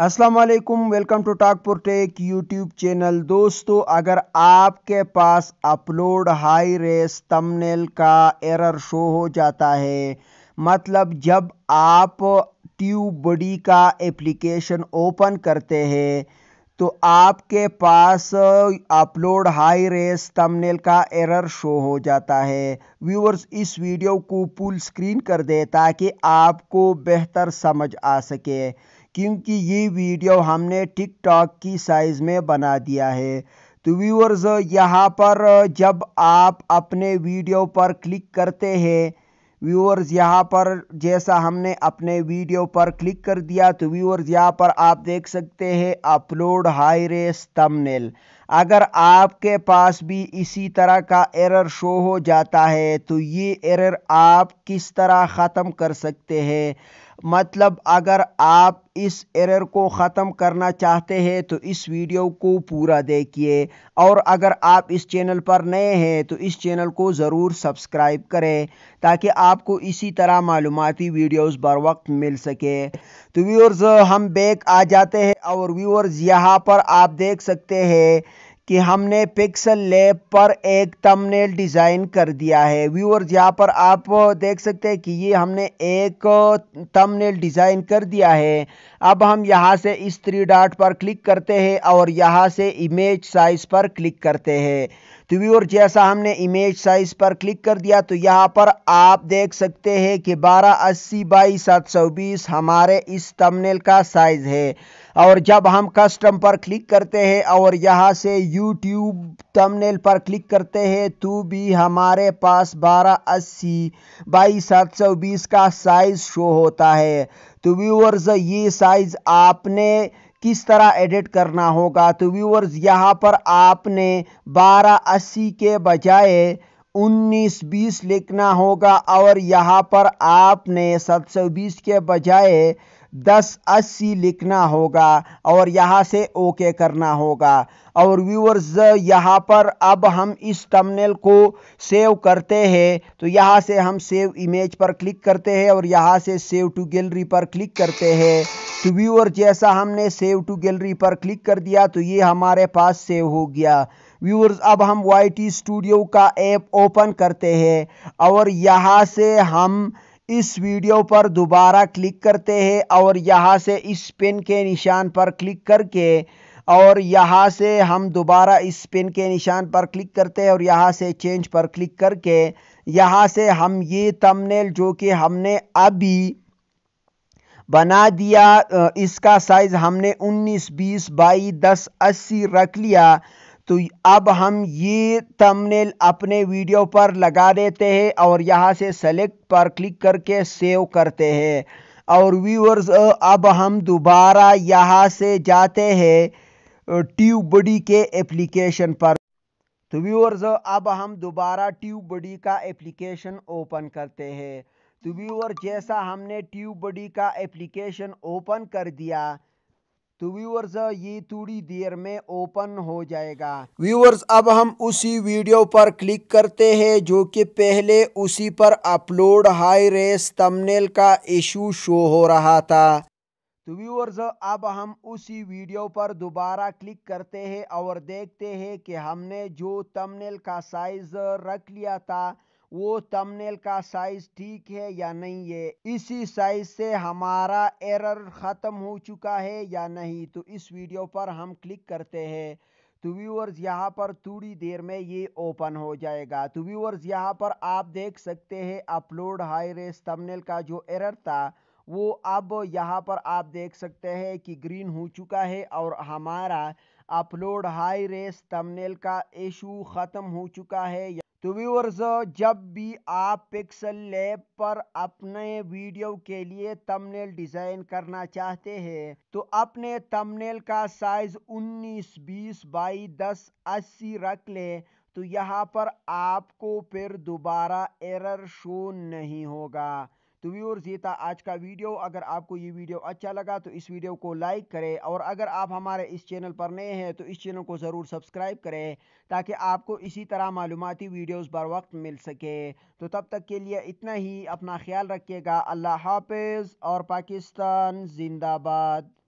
अस्सलाम वालेकुम welcome to Takpur tech YouTube channel दोस्तों अगर आपके पास अपलोड हाई रेस तमनेल का एरर शो हो जाता है मतलब जब आप ट्यूब बॉडी का एप्लीकेशन ओपन करते हैं तो आपके पास अपलोड हाई रेस तमनेल का एरर शो हो जाता है व्यूअर्स इस वीडियो को फुल स्क्रीन कर दे ताकि आपको बेहतर समझ आ सके क्योंकि ये वीडियो हमने टिकटॉक की साइज़ में बना दिया है तो व्यूअर्स यहाँ पर जब आप अपने वीडियो पर क्लिक करते हैं व्यूअर्स यहाँ पर जैसा हमने अपने वीडियो पर क्लिक कर दिया तो व्यूअर्स यहाँ पर आप देख सकते हैं अपलोड हाई रेस तमनेल अगर आपके पास भी इसी तरह का एरर शो हो जाता है तो ये एरर आप किस तरह ख़त्म कर सकते हैं मतलब अगर आप इस एरर को ख़त्म करना चाहते हैं तो इस वीडियो को पूरा देखिए और अगर आप इस चैनल पर नए हैं तो इस चैनल को ज़रूर सब्सक्राइब करें ताकि आपको इसी तरह मालूमती वीडियोस बर वक्त मिल सके तो व्यूअर्स हम बैक आ जाते हैं और व्यूअर्स यहाँ पर आप देख सकते हैं कि हमने पिक्सल लेप पर एक तमनेल डिज़ाइन कर दिया है व्यूअर्स यहाँ पर आप देख सकते हैं कि ये हमने एक तमनेल डिज़ाइन कर दिया है अब हम यहाँ से इस थ्री डॉट पर क्लिक करते हैं और यहाँ से इमेज साइज पर क्लिक करते हैं तो और जैसा हमने इमेज साइज पर क्लिक कर दिया तो यहाँ पर आप देख सकते हैं कि 1280 बाई बीस हमारे इस तमनेल का साइज़ है और जब हम कस्टम पर क्लिक करते हैं और यहाँ से यूट्यूब तमनेल पर क्लिक करते हैं तो भी हमारे पास 1280 बाई बीस का साइज़ शो होता है तो व्यूअर्स ये साइज़ आपने किस तरह एडिट करना होगा तो व्यूवर्स यहाँ पर आपने 1280 के बजाय उन्नीस बीस लिखना होगा और यहाँ पर आपने सात सौ बीस के बजाय दस अस्सी लिखना होगा और यहाँ से ओके करना होगा और व्यूअर्स यहाँ पर अब हम इस तमनेल को सेव करते हैं तो यहाँ से हम सेव इमेज पर क्लिक करते हैं और यहाँ से सेव टू गैलरी पर क्लिक करते हैं तो व्यूअर जैसा हमने सेव टू गैलरी पर क्लिक कर दिया तो ये हमारे पास सेव हो गया व्यूअर्स अब हम वाई टी स्टूडियो का ऐप ओपन करते हैं और यहाँ से हम इस वीडियो पर दोबारा क्लिक करते हैं और यहाँ से इस पिन के निशान पर क्लिक करके और यहाँ से हम दोबारा इस पिन के निशान पर क्लिक करते हैं और यहाँ से चेंज पर क्लिक करके यहाँ से हम ये तमनेल जो कि हमने अभी बना दिया इसका साइज़ हमने 19 20 बाई 10 80 रख लिया तो अब हम ये थंबनेल अपने वीडियो पर लगा देते हैं और यहाँ से सेलेक्ट पर क्लिक करके सेव करते हैं और व्यूअर्स अब हम दोबारा यहाँ से जाते हैं बडी के एप्लीकेशन पर तो व्यूअर्स अब हम दोबारा बडी का एप्लीकेशन ओपन करते हैं तो व्यूअर जैसा हमने ट्यूबडी का एप्लीकेशन ओपन कर दिया तो व्यूअर्स ये थोड़ी देर में ओपन हो जाएगा व्यूअर्स अब हम उसी वीडियो पर क्लिक करते हैं जो कि पहले उसी पर अपलोड हाई रेस तमनेल का इशू शो हो रहा था तो व्यूअर्स अब हम उसी वीडियो पर दोबारा क्लिक करते हैं और देखते हैं कि हमने जो तमनेल का साइज़ रख लिया था वो थंबनेल का साइज ठीक है या नहीं है इसी साइज से हमारा एरर ख़त्म हो चुका है या नहीं तो इस वीडियो पर हम क्लिक करते हैं तो व्यूअर्स यहाँ पर थोड़ी देर में ये ओपन हो जाएगा तो व्यूअर्स यहाँ पर आप देख सकते हैं अपलोड हाई रेस थंबनेल का जो एरर था वो अब यहाँ पर आप देख सकते हैं कि ग्रीन हो चुका है और हमारा अपलोड हाई रेस थंबनेल का इशू ख़त्म हो चुका है तो व्यूअर्स जब भी आप पिक्सल लैब पर अपने वीडियो के लिए तमनेल डिज़ाइन करना चाहते हैं तो अपने तमनेल का साइज़ 19 20 बाई 10 80 रख लें तो यहाँ पर आपको फिर दोबारा एरर शो नहीं होगा तो व्यूअर्स ये था आज का वीडियो अगर आपको ये वीडियो अच्छा लगा तो इस वीडियो को लाइक करें और अगर आप हमारे इस चैनल पर नए हैं तो इस चैनल को ज़रूर सब्सक्राइब करें ताकि आपको इसी तरह मालूमती वीडियोज़ बर वक्त मिल सके तो तब तक के लिए इतना ही अपना ख्याल रखिएगा अल्लाह हाफिज़ और पाकिस्तान जिंदाबाद